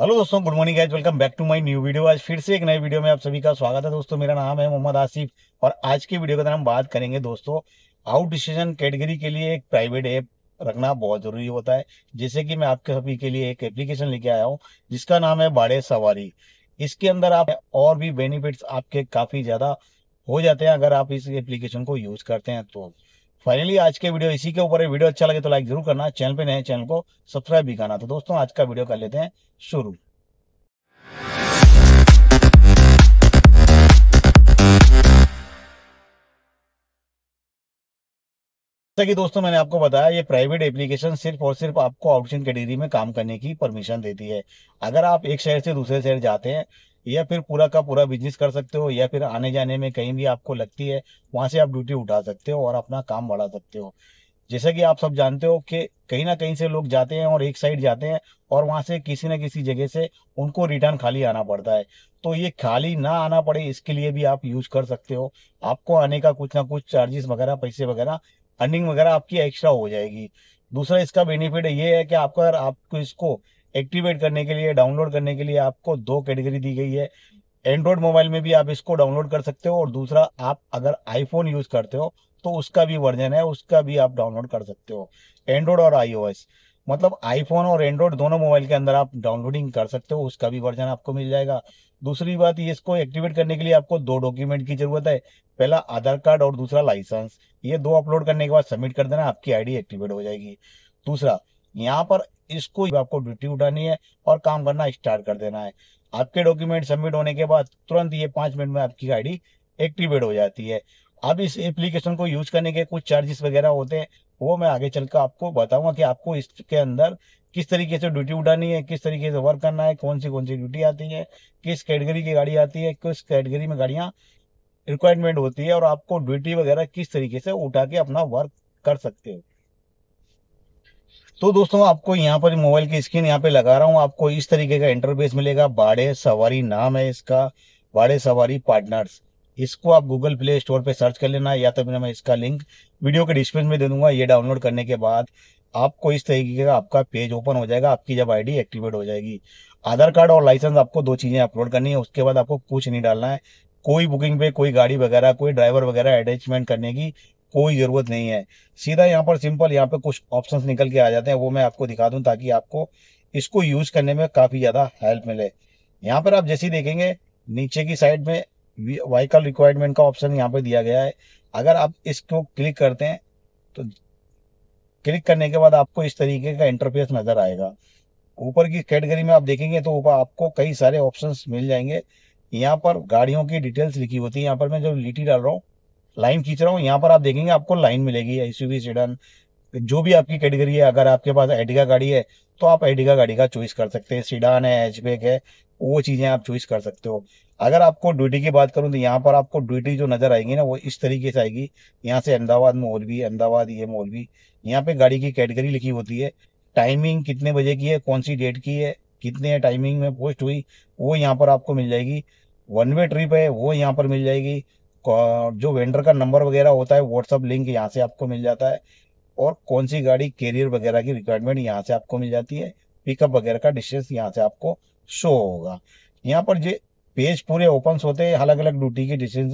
hello दोस्तों good morning guys welcome back to my new video आज फिर से एक नए वीडियो में आप सभी का स्वागत है दोस्तों मेरा नाम है मोहम्मद आसिफ और आज की वीडियो के अंदर हम बात करेंगे दोस्तों आउट डिसीजन कैटेगरी के लिए एक प्राइवेट ऐप रखना बहुत जरूरी होता है जैसे कि मैं आपके सभी के लिए एक एप्लीकेशन लेके आया हूँ जिसका नाम है बाड़े सवारी इसके अंदर आप और भी बेनिफिट्स आपके काफ़ी ज़्यादा हो जाते हैं अगर आप इस एप्लीकेशन को यूज़ करते हैं तो फाइनली आज के वीडियो इसी के ऊपर वीडियो अच्छा लगे तो लाइक जरूर करना चैनल पे नए चैनल को सब्सक्राइब भी करना तो दोस्तों आज का वीडियो कर लेते हैं शुरू कि दोस्तों मैंने आपको बताया ये प्राइवेट एप्लीकेशन सिर्फ और सिर्फ आपको ऑप्शन कैटेगरी में काम करने की परमिशन देती है अगर आप एक शहर से दूसरे शहर जाते हैं या फिर पूरा का पूरा बिजनेस कर सकते हो या फिर आने जाने में कहीं भी आपको लगती है वहां से आप ड्यूटी उठा सकते हो और अपना काम बढ़ा सकते हो जैसा कि आप सब जानते हो कि कहीं ना कहीं से लोग जाते हैं और एक साइड जाते हैं और वहां से किसी न किसी जगह से उनको रिटर्न खाली आना पड़ता है तो ये खाली ना आना पड़े इसके लिए भी आप यूज कर सकते हो आपको आने का कुछ ना कुछ चार्जेस वगैरह पैसे वगैरह अर्निंग वगैरह आपकी एक्स्ट्रा हो जाएगी दूसरा इसका बेनिफिट ये है कि आपका अगर आपको इसको एक्टिवेट करने के लिए डाउनलोड करने के लिए आपको दो कैटेगरी दी गई है एंड्रॉयड मोबाइल में भी आप इसको डाउनलोड कर सकते हो और दूसरा आप अगर आईफोन यूज करते हो तो उसका भी वर्जन है उसका भी आप डाउनलोड कर सकते हो एंड्रॉयड और आईओएस मतलब आईफोन और एंड्रॉयड दोनों मोबाइल के अंदर आप डाउनलोडिंग कर सकते हो उसका भी वर्जन आपको मिल जाएगा दूसरी बात ये इसको एक्टिवेट करने के लिए आपको दो डॉक्यूमेंट की जरूरत है पहला आधार कार्ड और दूसरा लाइसेंस ये दो अपलोड करने के बाद सबमिट कर देना आपकी आईडी एक्टिवेट हो जाएगी दूसरा यहाँ पर इसको आपको ड्यूटी उठानी है और काम करना स्टार्ट कर देना है आपके डॉक्यूमेंट सबमिट होने के बाद तुरंत ये पांच मिनट में आपकी गाड़ी एक्टिवेट हो जाती है अब इस एप्लीकेशन को यूज करने के कुछ चार्जेस वगैरह होते हैं वो मैं आगे चलकर आपको बताऊंगा कि आपको इसके अंदर किस तरीके से ड्यूटी उठानी है किस तरीके से वर्क करना है कौन सी कौन सी ड्यूटी आती है किस कैटेगरी की गाड़ी आती है किस कैटेगरी में गाड़ियाँ रिक्वायरमेंट होती है और आपको ड्यूटी वगैरह किस तरीके से उठा के अपना वर्क कर सकते हो तो दोस्तों आपको यहाँ पर मोबाइल की स्क्रीन यहाँ पे लगा रहा हूँ आपको इस तरीके का इंटरफेस मिलेगा बाड़े सवारी नाम है इसका बाड़े सवारी पार्टनर्स इसको आप गूगल प्ले स्टोर पे सर्च कर लेना या तो मैं इसका लिंक वीडियो के डिस्क्रिप्शन में दे दूंगा ये डाउनलोड करने के बाद आपको इस तरीके का आपका पेज ओपन हो जाएगा आपकी जब आईडी एक्टिवेट हो जाएगी आधार कार्ड और लाइसेंस आपको दो चीज़ें अपलोड करनी है उसके बाद आपको कुछ नहीं डालना है कोई बुकिंग पे कोई गाड़ी वगैरह कोई ड्राइवर वगैरह अटैचमेंट करने की कोई ज़रूरत नहीं है सीधा यहाँ पर सिंपल यहाँ पे कुछ ऑप्शंस निकल के आ जाते हैं वो मैं आपको दिखा दूँ ताकि आपको इसको यूज़ करने में काफ़ी ज़्यादा हेल्प मिले यहाँ पर आप जैसे ही देखेंगे नीचे की साइड में व्हीकल रिक्वायरमेंट का ऑप्शन यहाँ पर दिया गया है अगर आप इसको क्लिक करते हैं तो क्लिक करने के बाद आपको इस तरीके का इंटरफेस नज़र आएगा ऊपर की कैटेगरी में आप देखेंगे तो ऊपर आपको कई सारे ऑप्शंस मिल जाएंगे यहाँ पर गाड़ियों की डिटेल्स लिखी होती है यहाँ पर मैं जो लिटी डाल रहा हूँ लाइन खींच रहा हूँ यहाँ पर आप देखेंगे आपको लाइन मिलेगी एसयूवी सीडन जो भी आपकी कैटेगरी है अगर आपके पास एडिका गाड़ी है तो आप एडिका गाड़ी का चॉइस कर सकते हैं सीडान है हैचबैक है वो चीज़ें आप चॉइस कर सकते हो अगर आपको ड्यूटी की बात करूँ तो यहाँ पर आपको ड्यूटी जो नज़र आएगी ना वो इस तरीके से आएगी यहाँ से अहमदाबाद मोलवी अहमदाबाद ये मोलवी यहाँ पे गाड़ी की कैटेगरी लिखी होती है टाइमिंग कितने बजे की है कौन सी डेट की है कितने टाइमिंग में पोस्ट हुई वो यहाँ पर आपको मिल जाएगी वन वे ट्रिप है वो यहाँ पर मिल जाएगी जो वेंडर का नंबर वगैरह होता है व्हाट्सअप लिंक यहाँ से आपको मिल जाता है और कौन सी गाड़ी कैरियर वगैरह की रिक्वायरमेंट यहाँ से आपको मिल जाती है पिकअप वगैरह का डिस्टेंस यहाँ से आपको शो होगा यहाँ पर जो पेज पूरे ओपन होते हैं अलग अलग ड्यूटी की डिस्टेंस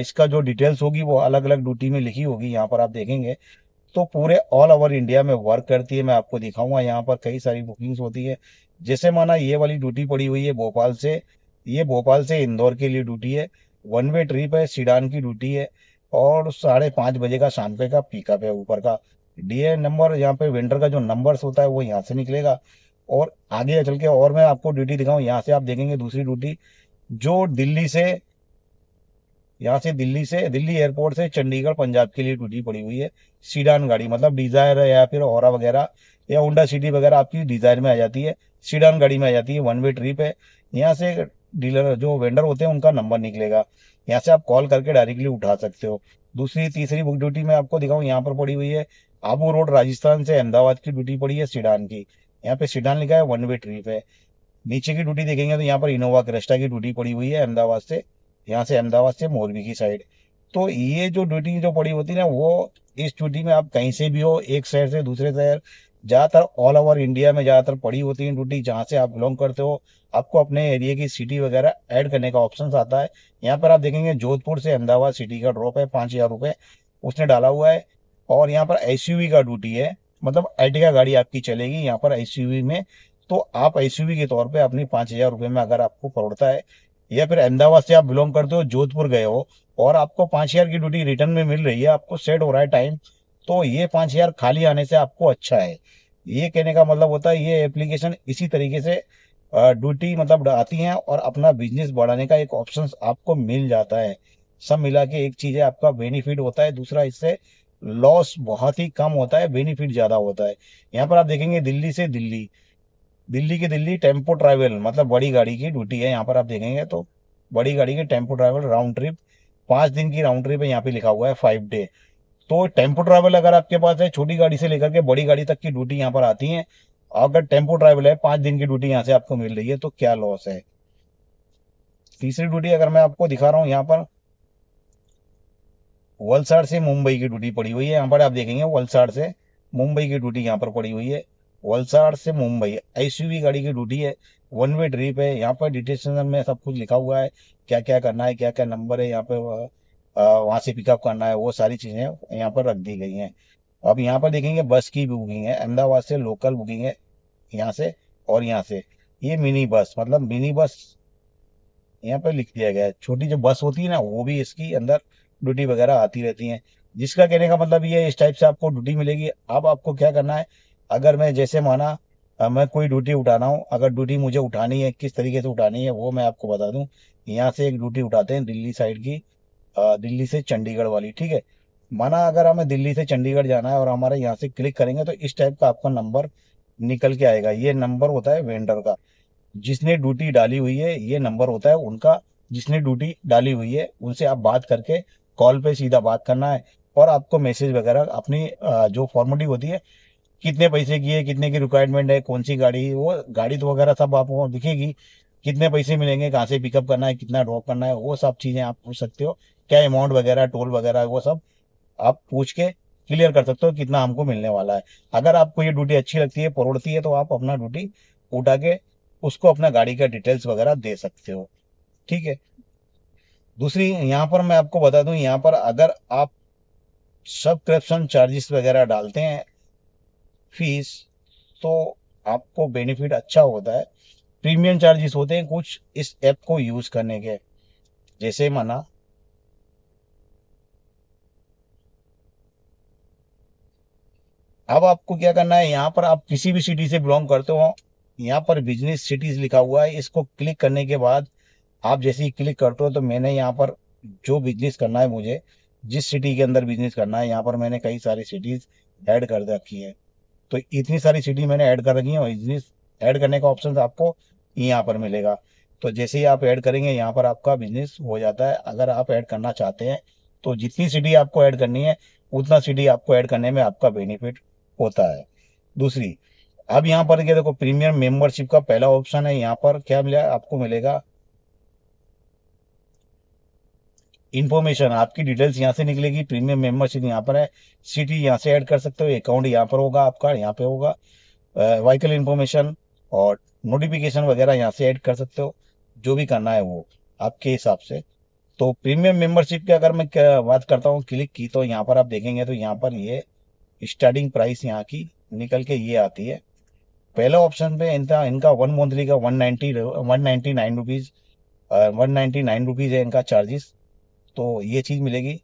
इसका जो डिटेल्स होगी वो अलग अलग ड्यूटी में लिखी होगी यहाँ पर आप देखेंगे तो पूरे ऑल ओवर इंडिया में वर्क करती है मैं आपको दिखाऊंगा यहाँ पर कई सारी बुकिंग्स होती है जैसे माना ये वाली ड्यूटी पड़ी हुई है भोपाल से ये भोपाल से इंदौर के लिए ड्यूटी है वन वे ट्रिप है सीडान की ड्यूटी है और साढ़े पाँच बजे का शाम पे का पिकअप है ऊपर का डी नंबर यहाँ पे वेंडर का जो नंबर्स होता है वो यहाँ से निकलेगा और आगे चल के और मैं आपको ड्यूटी दिखाऊँ यहाँ से आप देखेंगे दूसरी ड्यूटी जो दिल्ली से यहाँ से दिल्ली से दिल्ली एयरपोर्ट से चंडीगढ़ पंजाब के लिए ड्यूटी पड़ी हुई है सीडान गाड़ी मतलब डिज़ायर है या फिर और वगैरह या उंडा सिटी वगैरह आपकी डिज़ायर में आ जाती है सीडान गाड़ी में आ जाती है वन वे ट्रिप है यहाँ से डीलर जो वेंडर होते हैं उनका नंबर निकलेगा यहाँ से आप कॉल करके डायरेक्टली उठा सकते हो दूसरी तीसरी बुक ड्यूटी मैं आपको दिखाऊँ यहाँ पर पड़ी हुई है आबू रोड राजस्थान से अहमदाबाद की ड्यूटी पड़ी है सीडान की यहाँ पे सीडान लिखा है वन वे ट्रिप है नीचे की ड्यूटी देखेंगे तो यहाँ पर इनोवा क्रेस्टा की ड्यूटी पड़ी हुई है अहमदाबाद से यहाँ से अहमदाबाद से मोरबी की साइड तो ये जो ड्यूटी जो पड़ी होती है ना वो इस ड्यूटी में आप कहीं से भी हो एक शहर से दूसरे शहर ज़्यादातर ऑल ओवर इंडिया में ज़्यादातर पड़ी होती है ड्यूटी जहां से आप बिलोंग करते हो आपको अपने एरिया की सिटी वगैरह ऐड करने का ऑप्शन आता है यहाँ पर आप देखेंगे जोधपुर से अहमदाबाद सिटी का ड्रॉप है पांच हज़ार रुपए उसने डाला हुआ है और यहाँ पर एस का ड्यूटी है मतलब का गाड़ी आपकी चलेगी यहाँ पर एस में तो आप एस के तौर पर अपनी पांच हज़ार में अगर आपको पड़ता है या फिर अहमदाबाद से आप बिलोंग करते हो जोधपुर गए हो और आपको पांच हज़ार की ड्यूटी रिटर्न में मिल रही है आपको सेट हो रहा है टाइम तो ये पाँच हज़ार खाली आने से आपको अच्छा है ये कहने का मतलब होता है ये एप्लीकेशन इसी तरीके से ड्यूटी मतलब आती हैं और अपना बिजनेस बढ़ाने का एक ऑप्शन आपको मिल जाता है सब मिला के एक चीज़ है आपका बेनिफिट होता है दूसरा इससे लॉस बहुत ही कम होता है बेनिफिट ज़्यादा होता है यहाँ पर आप देखेंगे दिल्ली से दिल्ली दिल्ली की दिल्ली टेम्पो ट्रैवल मतलब बड़ी गाड़ी की ड्यूटी है यहाँ पर आप देखेंगे तो बड़ी गाड़ी की टेम्पो ट्रैवल राउंड ट्रिप पाँच दिन की राउंड ट्रिप है यहाँ पे लिखा हुआ है फाइव डे तो टेम्पो ट्रैवल अगर आपके पास है छोटी गाड़ी से लेकर के बड़ी गाड़ी तक की ड्यूटी यहाँ पर आती है अगर टेम्पो ट्रैवल है पांच दिन की ड्यूटी यहाँ से आपको मिल रही है तो क्या लॉस है तीसरी ड्यूटी अगर मैं आपको दिखा रहा हूँ यहाँ पर वलसाड़ से मुंबई की ड्यूटी पड़ी हुई है यहाँ पर आप देखेंगे वलसाड़ से मुंबई की ड्यूटी यहाँ पर पड़ी हुई है वलसाड़ से मुंबई एसयूवी गाड़ी की ड्यूटी है वन वे ट्रिप है यहाँ पर डिटेशन में सब कुछ लिखा हुआ है क्या क्या करना है क्या क्या नंबर है यहाँ पे वहाँ से पिकअप करना है वो सारी चीज़ें यहाँ पर रख दी गई हैं अब यहाँ पर देखेंगे बस की बुकिंग है अहमदाबाद से लोकल बुकिंग है यहाँ से और यहाँ से ये मिनी बस मतलब मिनी बस यहाँ पर लिख दिया गया है छोटी जो बस होती है ना वो भी इसकी अंदर ड्यूटी वगैरह आती रहती हैं जिसका कहने का मतलब ये इस टाइप से आपको ड्यूटी मिलेगी अब आपको क्या करना है अगर मैं जैसे माना मैं कोई ड्यूटी उठाना हूँ अगर ड्यूटी मुझे उठानी है किस तरीके से उठानी है वो मैं आपको बता दूँ यहाँ से एक ड्यूटी उठाते हैं दिल्ली साइड की दिल्ली से चंडीगढ़ वाली ठीक है माना अगर हमें दिल्ली से चंडीगढ़ जाना है और हमारे यहाँ से क्लिक करेंगे तो इस टाइप का आपका नंबर निकल के आएगा ये नंबर होता है वेंडर का जिसने ड्यूटी डाली हुई है ये नंबर होता है उनका जिसने ड्यूटी डाली हुई है उनसे आप बात करके कॉल पे सीधा बात करना है और आपको मैसेज वगैरह अपनी जो फॉर्मेलिटी होती है कितने पैसे की है कितने की रिक्वायरमेंट है कौन सी गाड़ी वो गाड़ी तो वगैरह सब आपको दिखेगी कितने पैसे मिलेंगे कहाँ से पिकअप करना है कितना ड्रॉप करना है वो सब चीज़ें आप पूछ सकते हो क्या अमाउंट वगैरह टोल वगैरह वो सब आप पूछ के क्लियर कर सकते हो कितना हमको मिलने वाला है अगर आपको ये ड्यूटी अच्छी लगती है परोड़ती है तो आप अपना ड्यूटी उठा के उसको अपना गाड़ी का डिटेल्स वगैरह दे सकते हो ठीक है दूसरी यहाँ पर मैं आपको बता दू यहाँ पर अगर आप सबक्रिप्शन चार्जेस वगैरह डालते हैं फीस तो आपको बेनिफिट अच्छा होता है प्रीमियम चार्जेस होते हैं कुछ इस ऐप को यूज करने के जैसे माना अब आपको क्या करना है यहाँ पर आप किसी भी सिटी से बिलोंग करते हो यहाँ पर बिजनेस सिटीज लिखा हुआ है इसको क्लिक करने के बाद आप जैसे ही क्लिक करते हो तो मैंने यहाँ पर जो बिजनेस करना है मुझे जिस सिटी के अंदर बिजनेस करना है यहाँ पर मैंने कई सारी सिटीज ऐड कर रखी है तो इतनी सारी सिटी मैंने ऐड कर रखी है और बिजनेस ऐड करने का ऑप्शन आपको यहाँ पर मिलेगा तो जैसे ही आप ऐड करेंगे यहाँ पर आपका बिजनेस हो जाता है अगर आप ऐड करना चाहते हैं तो जितनी सिटी आपको ऐड करनी है उतना सिटी आपको ऐड करने में आपका बेनिफिट होता है दूसरी अब यहाँ पर देखो प्रीमियम मेंबरशिप का पहला ऑप्शन है यहाँ पर क्या मिला आपको मिलेगा इन्फॉर्मेशन आपकी डिटेल्स यहाँ से निकलेगी प्रीमियम मेंबरशिप यहाँ पर है सिटी यहाँ से ऐड कर सकते हो अकाउंट यहाँ पर होगा आपका यहाँ पे होगा व्हीकल इन्फॉर्मेशन और नोटिफिकेशन वगैरह यहाँ से ऐड कर सकते हो जो भी करना है वो आपके हिसाब से तो प्रीमियम मेंबरशिप की अगर मैं बात करता हूँ क्लिक की तो यहाँ पर आप देखेंगे तो यहाँ पर ये स्टार्टिंग प्राइस यहाँ की निकल के ये आती है पहला ऑप्शन पे इनका इनका वन मंथली का one ninety one ninety nine rupees one ninety nine rupees है इनका चार्जेस तो ये चीज़ मिलेगी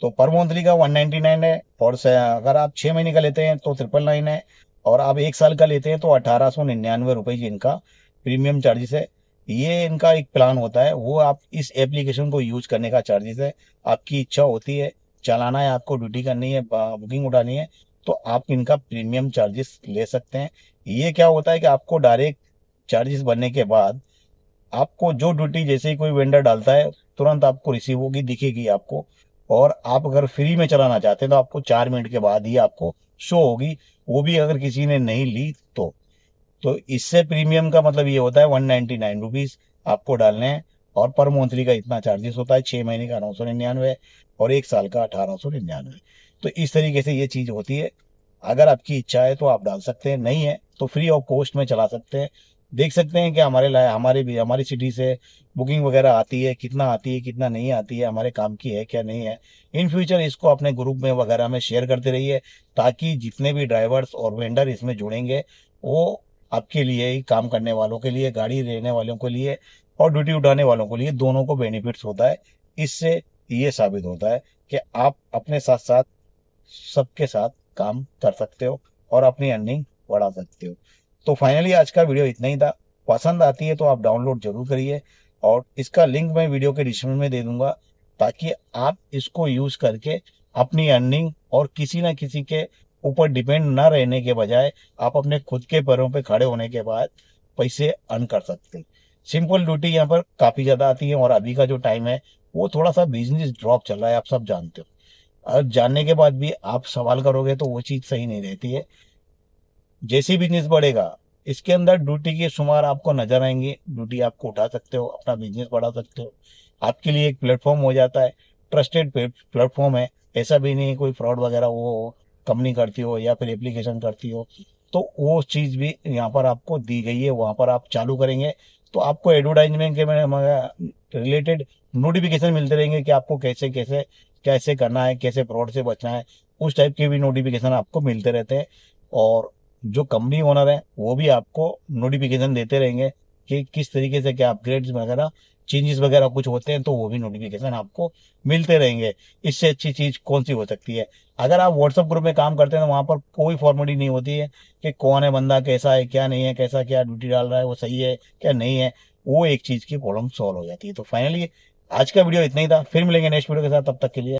तो पर मंथली का वन नाइनटी नाइन है और अगर आप छह महीने का लेते हैं तो ट्रिपल नाइन है और आप एक साल का लेते हैं तो अठारह सौ निन्यानवे रुपए की इनका प्रीमियम चार्जेस है ये इनका एक प्लान होता है वो आप इस एप्लीकेशन को यूज करने का चार्जेस है आपकी इच्छा होती है चलाना है आपको ड्यूटी करनी है बुकिंग उठानी है तो आप इनका प्रीमियम चार्जेस ले सकते हैं ये क्या होता है कि आपको डायरेक्ट चार्जेस बनने के बाद आपको जो ड्यूटी जैसे ही कोई वेंडर डालता है तुरंत आपको रिसीव होगी दिखेगी आपको और आप अगर फ्री में चलाना चाहते हैं तो आपको चार मिनट के बाद ही आपको शो होगी वो भी अगर किसी ने नहीं ली तो तो इससे प्रीमियम का मतलब ये होता है वन नाइनटी नाइन रुपीज़ आपको डालने हैं और पर मंथली का इतना चार्जेस होता है छह महीने का नौ सौ निन्यानवे और एक साल का अठारह सौ निन्यानवे तो इस तरीके से ये चीज़ होती है अगर आपकी इच्छा है तो आप डाल सकते हैं नहीं है तो फ्री ऑफ कॉस्ट में चला सकते हैं देख सकते हैं कि हमारे हमारे भी हमारी सिटी से बुकिंग वगैरह आती है कितना आती है कितना नहीं आती है हमारे काम की है क्या नहीं है इन फ्यूचर इसको अपने ग्रुप में वगैरह में शेयर करते रहिए ताकि जितने भी ड्राइवर्स और वेंडर इसमें जुड़ेंगे वो आपके लिए ही काम करने वालों के लिए गाड़ी लेने वालों के लिए और ड्यूटी उठाने वालों के लिए दोनों को बेनिफिट्स होता है इससे ये साबित होता है कि आप अपने साथ साथ सबके साथ काम कर सकते हो और अपनी अर्निंग बढ़ा सकते हो तो फाइनली आज का वीडियो इतना ही था पसंद आती है तो आप डाउनलोड जरूर करिए और इसका लिंक मैं वीडियो के डिस्क्रिप्शन में दे दूंगा ताकि आप इसको यूज करके अपनी अर्निंग और किसी ना किसी के ऊपर डिपेंड ना रहने के बजाय आप अपने खुद के पैरों पे खड़े होने के बाद पैसे अर्न कर सकते हैं सिंपल ड्यूटी यहाँ पर काफ़ी ज़्यादा आती है और अभी का जो टाइम है वो थोड़ा सा बिजनेस ड्रॉप चल रहा है आप सब जानते हो और जानने के बाद भी आप सवाल करोगे तो वो चीज़ सही नहीं रहती है जैसे बिजनेस बढ़ेगा इसके अंदर ड्यूटी के शुमार आपको नजर आएंगे ड्यूटी आपको उठा सकते हो अपना बिजनेस बढ़ा सकते हो आपके लिए एक प्लेटफॉर्म हो जाता है ट्रस्टेड प्लेटफॉर्म है ऐसा भी नहीं कोई फ्रॉड वगैरह वो कंपनी करती हो या फिर एप्लीकेशन करती हो तो वो चीज़ भी यहाँ पर आपको दी गई है वहाँ पर आप चालू करेंगे तो आपको एडवर्टाइजमेंट के रिलेटेड नोटिफिकेशन मिलते रहेंगे कि आपको कैसे कैसे कैसे करना है कैसे फ्रॉड से बचना है उस टाइप के भी नोटिफिकेशन आपको मिलते रहते हैं और जो कंपनी ओनर है वो भी आपको नोटिफिकेशन देते रहेंगे कि किस तरीके से क्या अपग्रेड्स वगैरह चेंजेस वगैरह कुछ होते हैं तो वो भी नोटिफिकेशन आपको मिलते रहेंगे इससे अच्छी चीज़ कौन सी हो सकती है अगर आप व्हाट्सअप ग्रुप में काम करते हैं तो वहां पर कोई फॉर्मेलिटी नहीं होती है कि कौन है बंदा कैसा है क्या नहीं है कैसा क्या ड्यूटी डाल रहा है वो सही है क्या नहीं है वो एक चीज़ की प्रॉब्लम सॉल्व हो जाती है तो फाइनली आज का वीडियो इतना ही था फिर मिलेंगे नेक्स्ट वीडियो के साथ तब तक के लिए